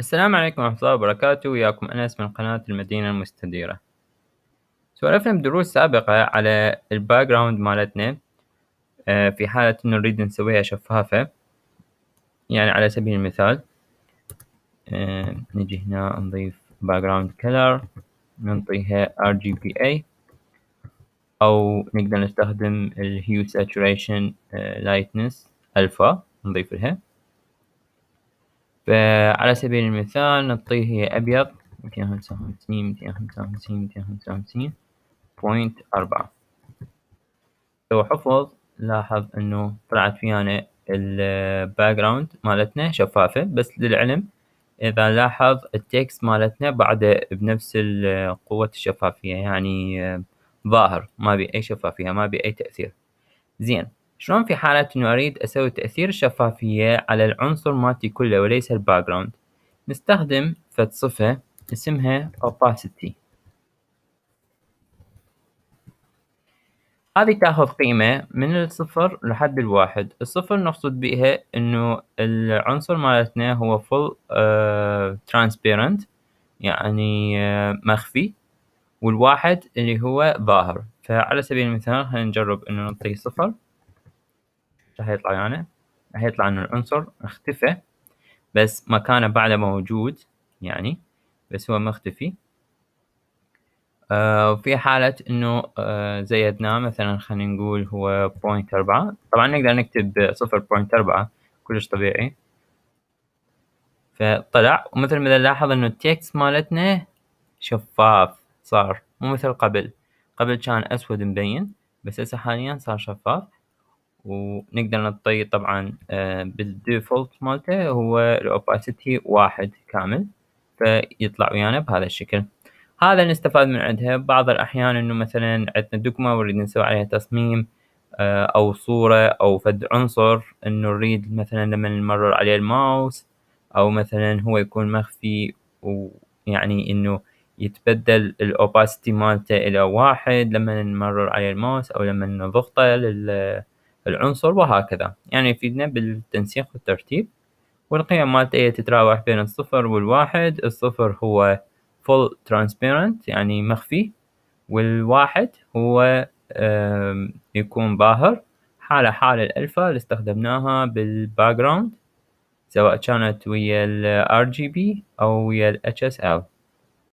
السلام عليكم ورحمة الله وبركاته وياكم أنس من قناة المدينة المستديرة سولفنا بدروس سابقة على الباك جراوند مالتنا آه، في حالة أن نريد نسويها شفافة يعني على سبيل المثال آه، نجي هنا نضيف باك جراوند كلر نعطيها RGBA أو نقدر نستخدم الهيو ساتوريشن لايتنس ألفا نضيف لها فعلى سبيل المثال نعطيه أبيض ميتين خمسة وخمسين ميتين خمسة وخمسين ميتين خمسة وخمسين بوينت أربعة لو حفظ لاحظ إنه طلعت ويانا الباك جراوند مالتنا شفافة بس للعلم إذا لاحظ التكست مالتنا بعده بنفس قوة الشفافية يعني ظاهر ما بي أي شفافية ما بي أي تأثير زين شلون في حالة انه اريد اسوي تأثير شفافية على العنصر مالتي كله وليس الباك جراوند نستخدم فد صفة اسمها opacity هذه تاخذ قيمة من الصفر لحد الواحد الصفر نقصد بيها انه العنصر مالتنا هو full uh, transparent يعني uh, مخفي والواحد اللي هو ظاهر فعلى سبيل المثال خلينا نجرب انه نعطيه صفر راح يطلع ويانا يعني. راح يطلع انه العنصر اختفى بس مكانه بعده موجود يعني بس هو مختفي آه وفي حالة انه آه زيدناه مثلا خلينا نقول هو بوينت أربعة طبعا نقدر نكتب صفر بوينت أربعة كلش طبيعي فطلع ومثل ما نلاحظ انه التكست مالتنا شفاف صار مو مثل قبل قبل كان اسود مبين بس هسه حاليا صار شفاف ونقدر نعطي طبعا آه، بالديفولت مالته هو الاوباسيتي واحد كامل فيطلع ويانا بهذا الشكل هذا نستفاد من عندها بعض الاحيان انه مثلا عندنا دقمه ونريد نسوي عليها تصميم آه، او صورة او فد عنصر انه نريد مثلا لما نمرر عليه الماوس او مثلا هو يكون مخفي ويعني انه يتبدل الاوباسيتي مالته الى واحد لما نمرر عليه الماوس او لما نضغطه لل العنصر وهكذا يعني يفيدنا بالتنسيق والترتيب والقيم مالت اي تتراوح بين الصفر والواحد الصفر هو full transparent يعني مخفي والواحد هو يكون باهر حالة حال الألفا اللي استخدمناها بالباك جراوند سواء كانت ويا ال RGB أو ويا ال HSL